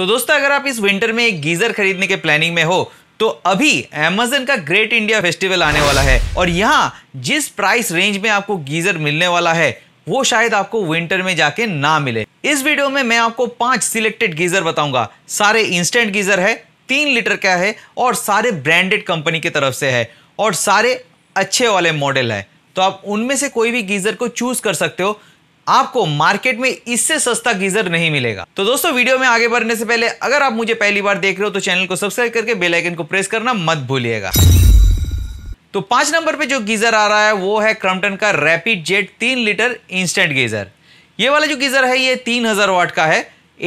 तो दोस्तों अगर आप इस विंटर में एक गीजर खरीदने के प्लानिंग में हो तो अभी अमेजन का ग्रेट इंडिया फेस्टिवल आने वाला है और यहाँ जिस प्राइस रेंज में आपको गीजर मिलने वाला है वो शायद आपको विंटर में जाके ना मिले इस वीडियो में मैं आपको पांच सिलेक्टेड गीजर बताऊंगा सारे इंस्टेंट गीजर है तीन लीटर का है और सारे ब्रांडेड कंपनी की तरफ से है और सारे अच्छे वाले मॉडल है तो आप उनमें से कोई भी गीजर को चूज कर सकते हो आपको मार्केट में इससे सस्ता गीजर नहीं मिलेगा तो दोस्तों वीडियो में आगे बढ़ने से पहले अगर आप मुझे पहली बार देख रहे हो तो चैनल को सब्सक्राइब करके बेल आइकन को प्रेस करना मत भूलिएगा तो पांच नंबर पे जो गीजर आ रहा है वो है क्रम्पटन का रैपिड जेट तीन लीटर इंस्टेंट गीजर ये वाला जो गीजर है ये तीन हजार वाट का है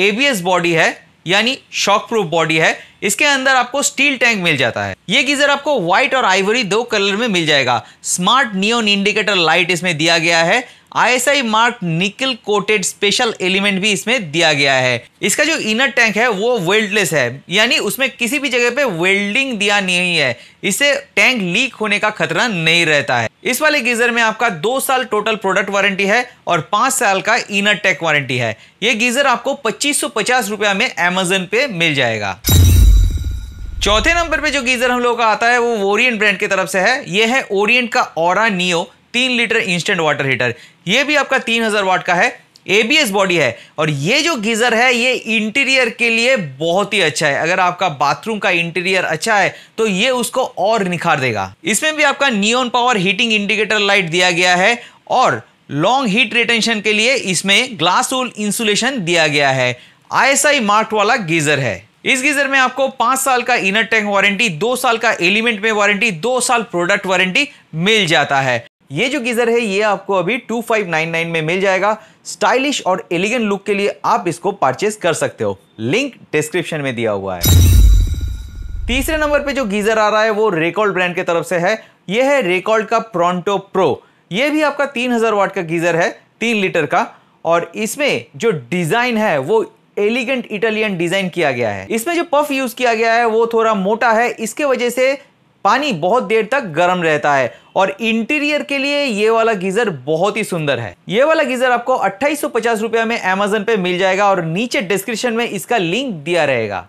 एबीएस बॉडी है यानी शॉक प्रूफ बॉडी है इसके अंदर आपको स्टील टैंक मिल जाता है ये गीजर आपको व्हाइट और आइवरी दो कलर में मिल जाएगा स्मार्ट नियोन इंडिकेटर लाइट इसमें दिया गया है ISI mark nickel coated special element भी इसमें दिया गया है इसका जो इनर टैंक है वो वेल्डलेस है यानी उसमें किसी भी जगह पे वेल्डिंग दिया नहीं है इससे टैंक लीक होने का खतरा नहीं रहता है इस वाले गीजर में आपका दो साल टोटल प्रोडक्ट वारंटी है और पांच साल का इनर टैंक वारंटी है ये गीजर आपको पच्चीस सौ रुपया में अमेजन पे मिल जाएगा चौथे नंबर पे जो गीजर हम लोग का आता है वो ओरिएंट ब्रांड की तरफ से है ये है ओरिएंट का ओरा नियो तीन लीटर इंस्टेंट वाटर हीटर ये भी आपका तीन हजार वाट का है एबीएस बॉडी है और ये जो गीज़र है ये इंटीरियर के लिए बहुत ही अच्छा है अगर आपका बाथरूम का इंटीरियर अच्छा है तो ये उसको और निखार देगा इसमें भी आपका neon power heating indicator light दिया गया है और लॉन्ग हीट रिटेंशन के लिए इसमें ग्लास वूल इंसुलेशन दिया गया है आईएसआई मार्क वाला गीज़र है इस गीजर में आपको पांच साल का इनर टैंक वारंटी दो साल का एलिमेंट में वारंटी दो साल प्रोडक्ट वारंटी मिल जाता है ये जो गीज़र है ये आपको अभी 2599 में मिल जाएगा स्टाइलिश और एलिगेंट लुक के लिए आप इसको परचेस कर सकते हो लिंक डिस्क्रिप्शन में दिया हुआ है तीसरे नंबर पे जो गीज़र आ रहा है वो रेकॉर्ड ब्रांड की तरफ से है ये है रेकॉर्ड का प्रोंटो प्रो ये भी आपका 3000 वाट का गीज़र है तीन लीटर का और इसमें जो डिज़ाइन है वो एलिगेंट इटालियन डिज़ाइन किया गया है इसमें जो पफ यूज़ किया गया है वो थोड़ा मोटा है इसके वजह से पानी बहुत देर तक गर्म रहता है और इंटीरियर के लिए ये वाला गीजर बहुत ही सुंदर है ये वाला गीजर आपको अट्ठाईस रुपया में अमेजन पे मिल जाएगा और नीचे डिस्क्रिप्शन में इसका लिंक दिया रहेगा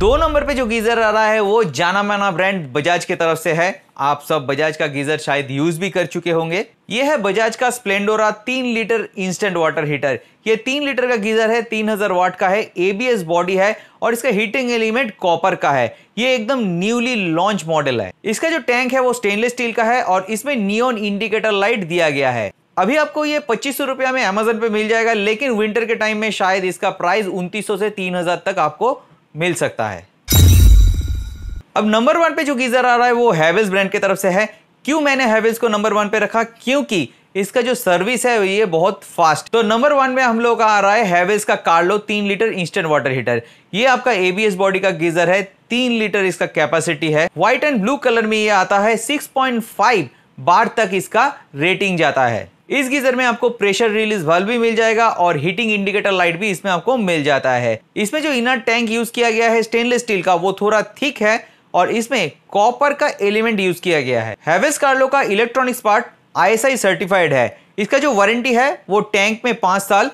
दो नंबर पे जो गीज़र आ रहा है वो जाना माना ब्रांड बजाज की तरफ से है आप सब बजाज का गीज़र शायद यूज़ भी कर चुके होंगे ये है बजाज का स्प्लेंडोरा तीन लीटर इंस्टेंट वाटर हीटर ये तीन लीटर का गीज़र है तीन हज़ार वाट का है एबीएस बॉडी है और इसका हीटिंग एलिमेंट कॉपर का है ये एकदम न्यूली लॉन्च मॉडल है इसका जो टैंक है वो स्टेनलेस स्टील का है और इसमें नियोन इंडिकेटर लाइट दिया गया है अभी आपको ये पच्चीस सौ रुपया में अमेजोन पे मिल जाएगा लेकिन विंटर के टाइम में शायद इसका प्राइस उन्तीस सौ से तीन हजार तक आपको मिल सकता है अब नंबर वन पे जो गीजर आ रहा है वो हैवेल्स ब्रांड की तरफ से है क्यों मैंने हैवेल्स को नंबर वन पे रखा क्योंकि इसका जो सर्विस है ये बहुत फास्ट तो नंबर वन में हम लोग का आ रहा है हैवेल्स का कार्लो तीन लीटर इंस्टेंट वाटर हीटर ये आपका एबीएस बॉडी का गीजर है तीन लीटर इसका कैपेसिटी है व्हाइट एंड ब्लू कलर में ये आता है सिक्स बार तक इसका रेटिंग जाता है इस गीजर में आपको प्रेशर रिलीज वाल्व भी मिल जाएगा और हीटिंग इंडिकेटर लाइट भी इसमें आपको मिल जाता है इसमें जो इनर टैंक यूज किया गया है स्टेनलेस स्टील का वो थोड़ा थिक है और इसमें कॉपर का एलिमेंट यूज किया गया है हैवेस कार्लो का इलेक्ट्रॉनिक्स पार्ट आईएसआई सर्टिफाइड है इसका जो वारंटी है वो टैंक में पांच साल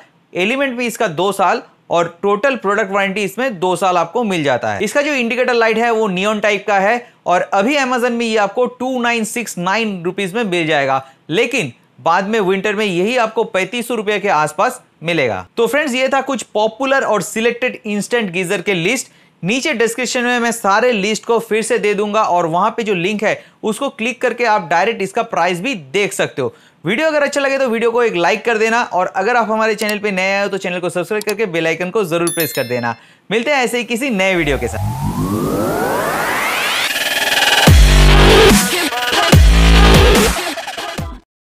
एलिमेंट में इसका दो साल और टोटल प्रोडक्ट वारंटी इसमें दो साल आपको मिल जाता है इसका जो इंडिकेटर लाइट है वो नियोन टाइप का है और अभी अमेजन में ये आपको two nine six nine rupees में मिल जाएगा लेकिन बाद में विंटर में यही आपको पैंतीस रुपए के आसपास मिलेगा तो फ्रेंड्स ये था कुछ पॉपुलर और सिलेक्टेड इंस्टेंट गीजर के लिस्ट नीचे डिस्क्रिप्शन में मैं सारे लिस्ट को फिर से दे दूंगा और वहां पे जो लिंक है उसको क्लिक करके आप डायरेक्ट इसका प्राइस भी देख सकते हो वीडियो अगर अच्छा लगे तो वीडियो को एक लाइक कर देना और अगर आप हमारे चैनल पे नए आए हो तो चैनल को सब्सक्राइब करके बेलाइकन को जरूर प्रेस कर देना मिलते हैं ऐसे ही किसी नए वीडियो के साथ